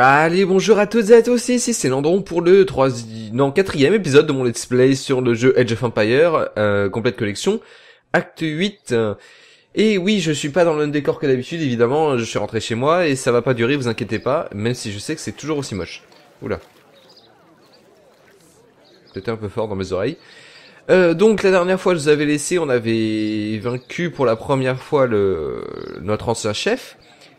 Allez, bonjour à toutes et à tous, ici c'est Landron pour le 3... non, quatrième épisode de mon let's play sur le jeu Edge of Empire, euh, complète collection, acte 8. Et oui, je suis pas dans le même décor que d'habitude, évidemment, je suis rentré chez moi et ça va pas durer, vous inquiétez pas, même si je sais que c'est toujours aussi moche. Oula. C'était un peu fort dans mes oreilles. Euh, donc la dernière fois je vous avais laissé, on avait vaincu pour la première fois le notre ancien chef.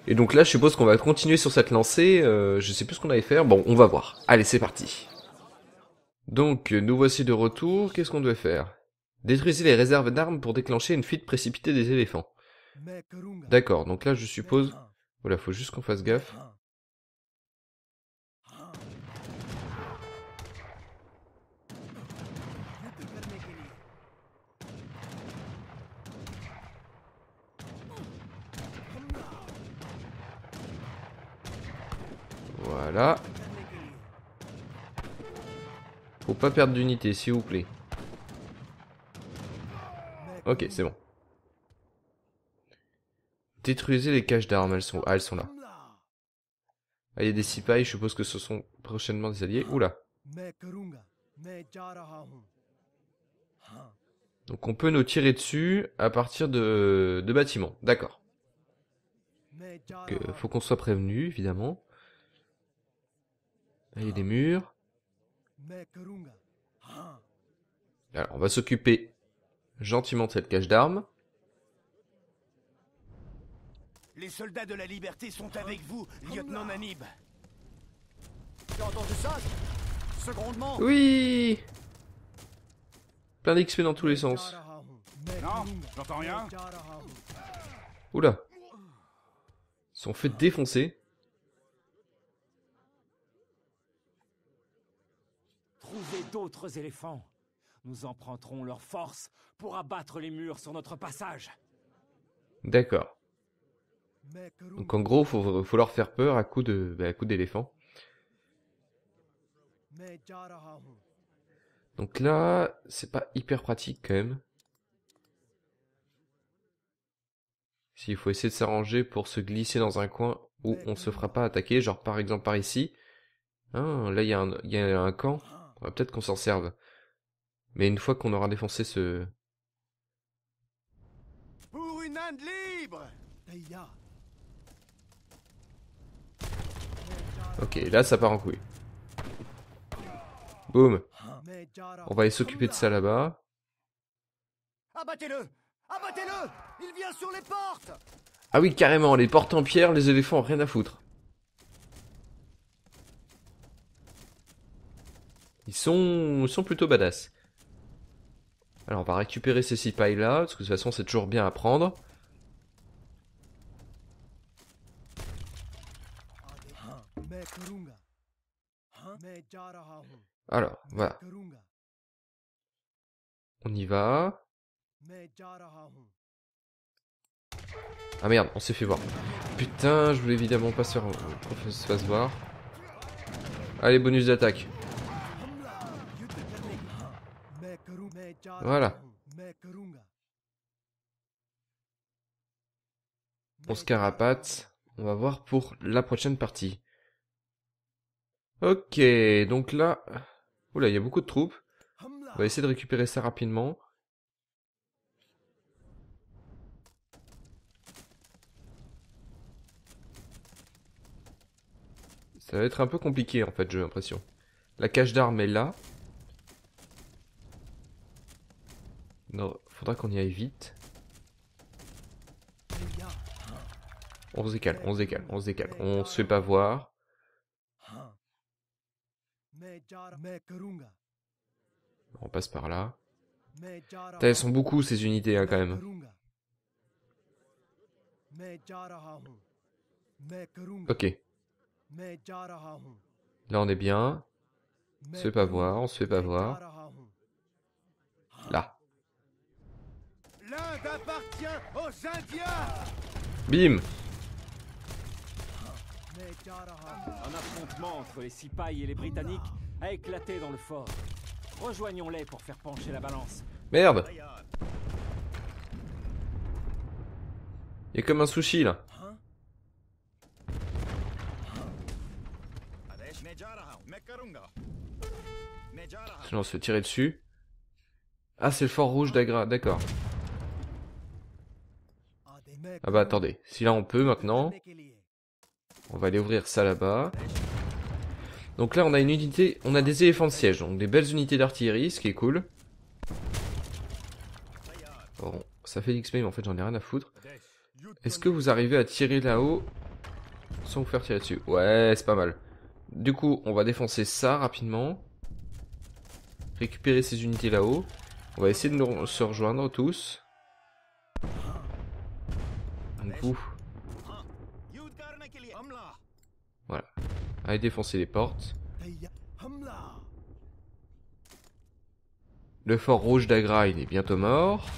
Et donc là, je suppose qu'on va continuer sur cette lancée. Euh, je sais plus ce qu'on allait faire. Bon, on va voir. Allez, c'est parti. Donc, euh, nous voici de retour. Qu'est-ce qu'on doit faire Détruisez les réserves d'armes pour déclencher une fuite précipitée des éléphants. D'accord, donc là, je suppose... Voilà, faut juste qu'on fasse gaffe. Faut pas perdre d'unité, s'il vous plaît. Ok, c'est bon. Détruisez les caches d'armes, elles sont, ah, elles sont là. Ah, il y a des sipaïs, je suppose que ce sont prochainement des alliés. Oula. Donc on peut nous tirer dessus à partir de, de bâtiments. D'accord. Euh, faut qu'on soit prévenu, évidemment il y a des murs. Alors, on va s'occuper gentiment de cette cache d'armes. Les soldats de la liberté sont avec vous, lieutenant Nanib. as entendu ça Secondement. Oui Plein d'XP dans tous les sens. Non, j'entends rien. Oula. Ils sont fait défoncer. d'autres éléphants. Nous emprunterons leur force pour abattre les murs sur notre passage. D'accord. Donc en gros, faut, faut leur faire peur à coup de, ben, d'éléphants. Donc là, c'est pas hyper pratique quand même. S'il faut essayer de s'arranger pour se glisser dans un coin où on se fera pas attaquer, genre par exemple par ici. Hein, là il y, y, a un camp. Peut-être qu'on s'en serve. Mais une fois qu'on aura défoncé ce... Pour une libre Ok, là ça part en couille. Boum On va aller s'occuper de ça là-bas. le Il vient sur les portes Ah oui, carrément, les portes en pierre, les éléphants, rien à foutre. Ils sont, sont plutôt badass. Alors on va récupérer ces six pailles là, parce que de toute façon c'est toujours bien à prendre. Alors, voilà. On y va. Ah merde, on s'est fait voir. Putain, je voulais évidemment pas se, faire... voir. Allez, bonus d'attaque. Voilà. On se carapate. On va voir pour la prochaine partie. Ok, donc là... Oula, il y a beaucoup de troupes. On va essayer de récupérer ça rapidement. Ça va être un peu compliqué en fait, j'ai l'impression. La cage d'armes est là. faudra qu'on y aille vite. On se décale, on se décale, on se décale. On se fait pas voir. On passe par là. Putain, elles sont beaucoup ces unités hein, quand même. Ok. Là on est bien. On se fait pas voir, on se fait pas voir. Là. L'Inde appartient aux Indiens Bim Un affrontement entre les Sipais et les Britanniques a éclaté dans le fort. Rejoignons-les pour faire pencher la balance. Merde Il est comme un sushi là. Sinon on se tirer dessus. Ah c'est le fort rouge d'Agra, d'accord. Ah bah attendez, si là on peut maintenant, on va aller ouvrir ça là-bas. Donc là on a une unité, on a des éléphants de siège, donc des belles unités d'artillerie, ce qui est cool. Bon, ça fait l'XP mais en fait j'en ai rien à foutre. Est-ce que vous arrivez à tirer là-haut sans vous faire tirer dessus Ouais, c'est pas mal. Du coup, on va défoncer ça rapidement. Récupérer ces unités là-haut. On va essayer de nous, se rejoindre tous. Voilà. Allez défoncer les portes. Le fort rouge d'Agra, est bientôt mort.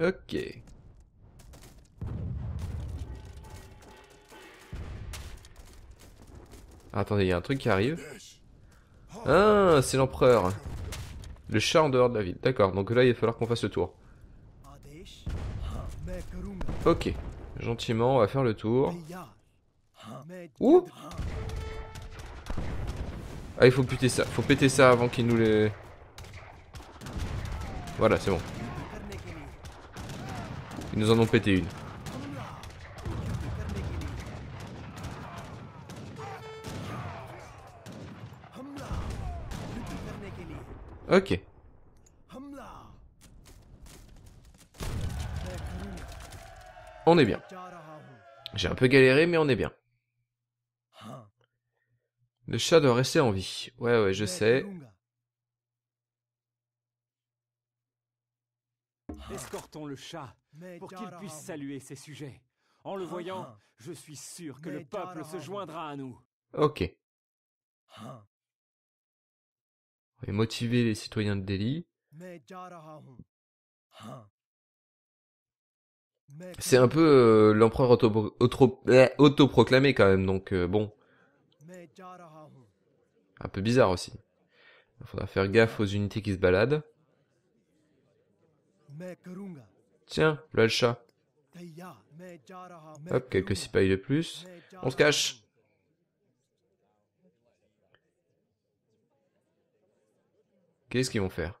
Ok. Ah, attendez, il y a un truc qui arrive. Ah, c'est l'empereur. Le chat en dehors de la ville. D'accord, donc là, il va falloir qu'on fasse le tour. Ok. Gentiment, on va faire le tour. Ouh Ah, il faut péter ça. Faut péter ça avant qu'il nous les... Voilà, c'est bon. Ils nous en ont pété une. Ok. On est bien. J'ai un peu galéré, mais on est bien. Le chat doit rester en vie. Ouais, ouais, je sais. Escortons le chat pour qu'il puisse saluer ses sujets. En le voyant, je suis sûr que le peuple se joindra à nous. Ok et motiver les citoyens de Delhi. C'est un peu euh, l'empereur eh, autoproclamé quand même, donc euh, bon. Un peu bizarre aussi. Il faudra faire gaffe aux unités qui se baladent. Tiens, là le chat. Hop, quelques cipayes de plus. On se cache. Qu'est-ce qu'ils vont faire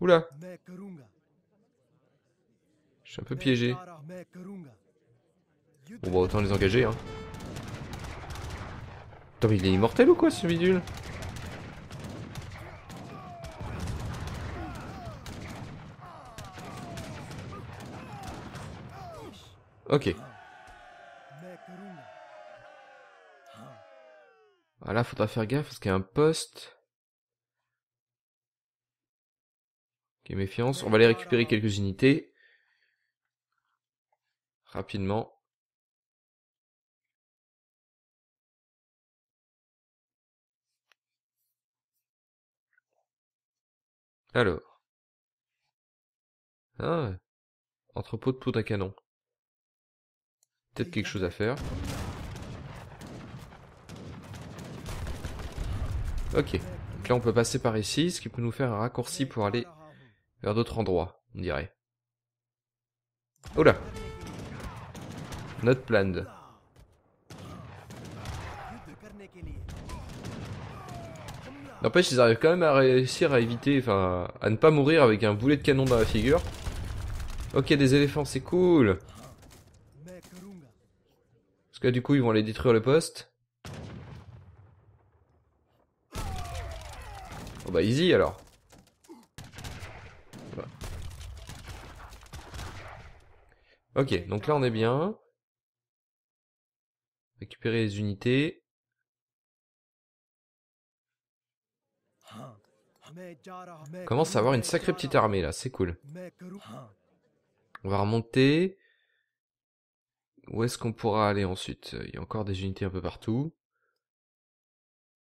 Oula Je suis un peu piégé. Bon bah autant les engager hein. Attends il est immortel ou quoi ce bidule Ok. Ah là, faudra faire gaffe parce qu'il y a un poste. est méfiance. On va aller récupérer quelques unités. Rapidement. Alors. Ah, entrepôt de poudre à canon. Peut-être quelque chose à faire. Ok. Donc là, on peut passer par ici, ce qui peut nous faire un raccourci pour aller vers d'autres endroits, on dirait. Oh Not planned. N'empêche, ils arrivent quand même à réussir à éviter, enfin, à ne pas mourir avec un boulet de canon dans la figure. Ok, des éléphants, c'est cool. Parce que du coup, ils vont aller détruire le poste. Oh bah easy alors. Ok, donc là on est bien. Récupérer les unités. commence à avoir une sacrée petite armée là, c'est cool. On va remonter. Où est-ce qu'on pourra aller ensuite Il y a encore des unités un peu partout.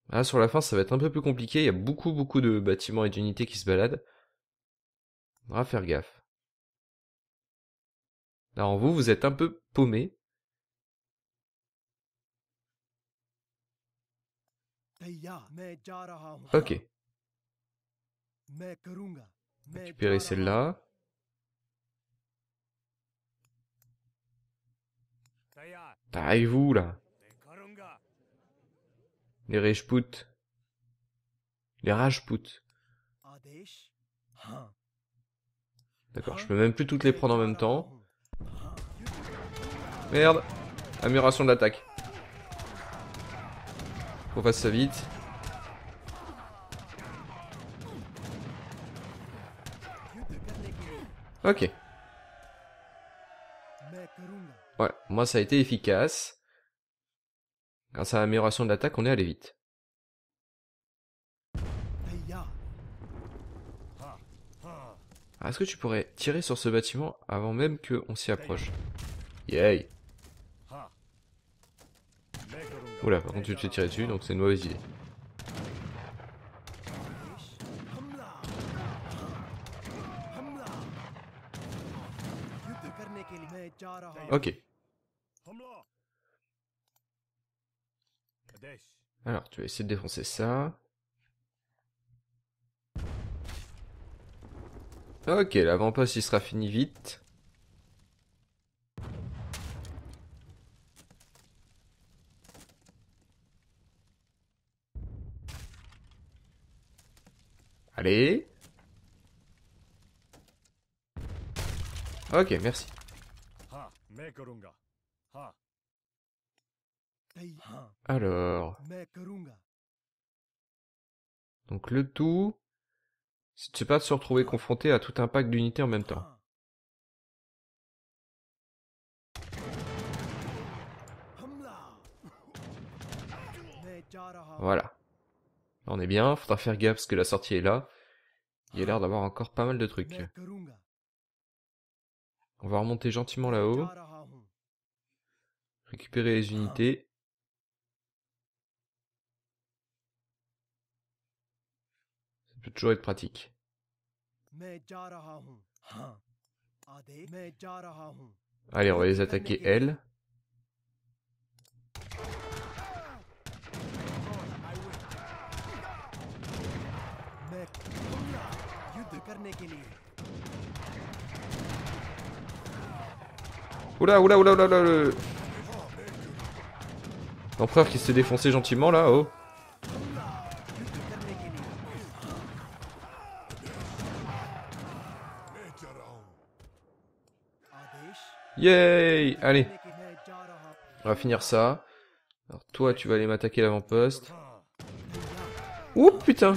Ah, sur la fin, ça va être un peu plus compliqué. Il y a beaucoup, beaucoup de bâtiments et d'unités qui se baladent. On va faire gaffe. Alors vous, vous êtes un peu paumé. Ok. Récupérez celle-là. taille vous là. Les Rajput, Les Rajput. D'accord, je peux même plus toutes les prendre en même temps. Merde Amélioration de l'attaque. Qu'on fasse ça vite. Ok. Ouais, moi ça a été efficace. Grâce à l'amélioration de l'attaque, on est allé vite. Est-ce que tu pourrais tirer sur ce bâtiment avant même qu'on s'y approche Yay Oula, par contre tu t'es tiré dessus, donc c'est une mauvaise idée. Ok. Alors, tu vas essayer de défoncer ça. Ok, l'avant-poste il sera fini vite. Allez. Ok, merci. Hein. Alors. Donc le tout, c'est pas de se retrouver confronté à tout un pack d'unités en même temps. Hein. Voilà. On est bien, faudra faire gaffe parce que la sortie est là. Il y a l'air d'avoir encore pas mal de trucs. On va remonter gentiment là-haut. Récupérer les hein. unités. peut toujours être pratique. Hein. Allez, on va les attaquer elles. Oula, oula, oula, oula, oula. L'empereur qui s'est défoncé gentiment là, oh. Yay Allez. On va finir ça. Alors toi, tu vas aller m'attaquer l'avant-poste. Ouh putain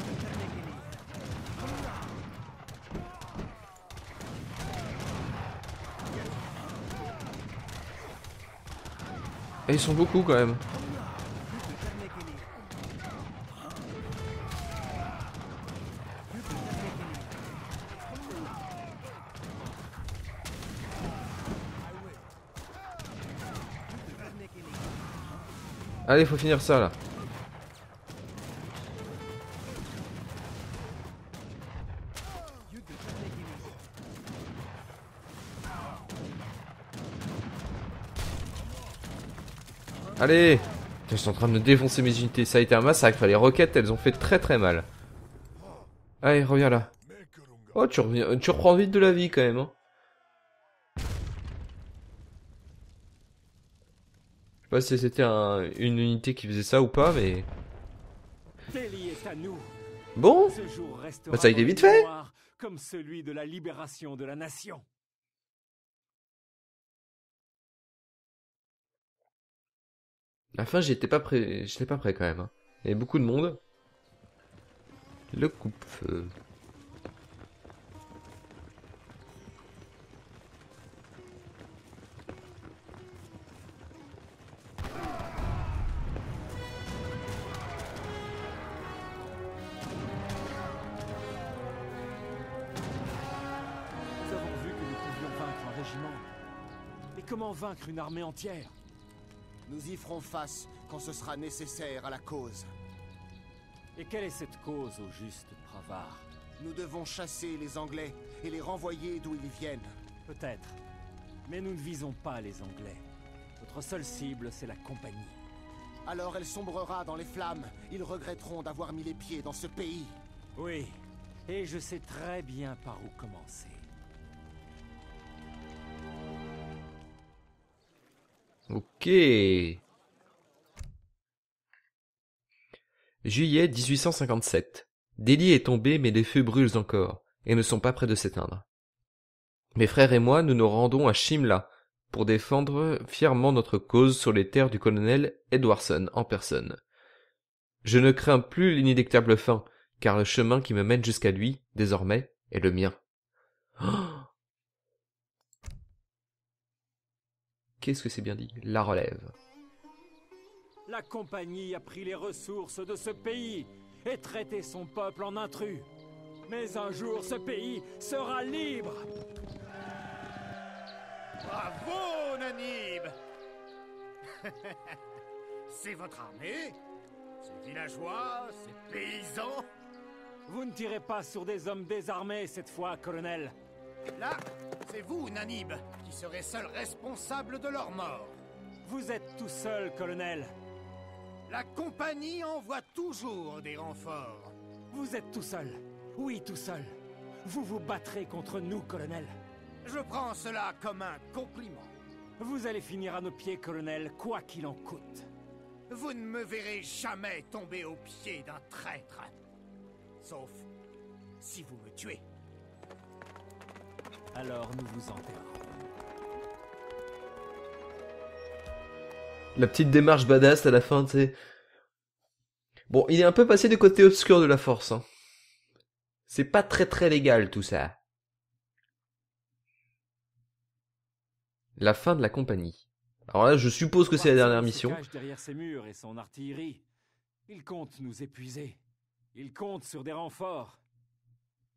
ils sont beaucoup quand même. Allez, faut finir ça là. Allez Ils sont en train de défoncer mes unités. Ça a été un massacre. Les roquettes, elles ont fait très très mal. Allez, reviens là. Oh, tu, reviens, tu reprends vite de la vie quand même. Hein. pas si c'était une unité qui faisait ça ou pas, mais... Bon bah, Ça a été vite fait la fin, j'étais pas prêt, j'étais pas prêt quand même. Hein. Il y avait beaucoup de monde. Le coupe Et Mais comment vaincre une armée entière Nous y ferons face quand ce sera nécessaire à la cause. Et quelle est cette cause, au juste, Pravar Nous devons chasser les Anglais et les renvoyer d'où ils viennent. Peut-être. Mais nous ne visons pas les Anglais. Notre seule cible, c'est la compagnie. Alors elle sombrera dans les flammes. Ils regretteront d'avoir mis les pieds dans ce pays. Oui, et je sais très bien par où commencer. Ok. Juillet 1857. Delhi est tombé, mais les feux brûlent encore, et ne sont pas près de s'éteindre. Mes frères et moi, nous nous rendons à Shimla, pour défendre fièrement notre cause sur les terres du colonel Edwardson en personne. Je ne crains plus l'inédictable fin, car le chemin qui me mène jusqu'à lui, désormais, est le mien. Oh Qu'est-ce que c'est bien dit La relève. La compagnie a pris les ressources de ce pays et traité son peuple en intrus. Mais un jour, ce pays sera libre. Bravo, Nanib C'est votre armée Ces villageois Ces paysans Vous ne tirez pas sur des hommes désarmés cette fois, colonel. Là, c'est vous, Nanib, qui serez seul responsable de leur mort. Vous êtes tout seul, colonel. La compagnie envoie toujours des renforts. Vous êtes tout seul. Oui, tout seul. Vous vous battrez contre nous, colonel. Je prends cela comme un compliment. Vous allez finir à nos pieds, colonel, quoi qu'il en coûte. Vous ne me verrez jamais tomber aux pieds d'un traître. Sauf si vous me tuez. Alors nous vous enterrons. La petite démarche badass à la fin, tu sais. Bon, il est un peu passé du côté obscur de la force. Hein. C'est pas très très légal tout ça. La fin de la compagnie. Alors là, je suppose que c'est la dernière mission. derrière murs et son artillerie. Il compte nous épuiser. Il compte sur des renforts.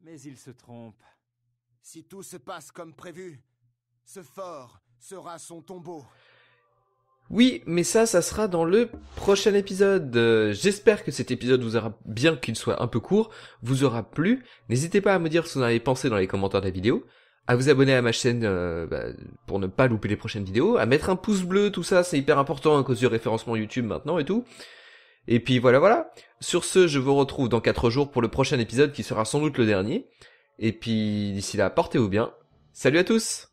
Mais il se trompe. Si tout se passe comme prévu, ce fort sera son tombeau. Oui, mais ça, ça sera dans le prochain épisode. Euh, j'espère que cet épisode vous aura, bien qu'il soit un peu court, vous aura plu. N'hésitez pas à me dire ce que vous en avez pensé dans les commentaires de la vidéo, à vous abonner à ma chaîne euh, bah, pour ne pas louper les prochaines vidéos, à mettre un pouce bleu, tout ça, c'est hyper important à cause du référencement YouTube maintenant et tout. Et puis voilà, voilà. Sur ce, je vous retrouve dans 4 jours pour le prochain épisode qui sera sans doute le dernier. Et puis d'ici là, portez-vous bien. Salut à tous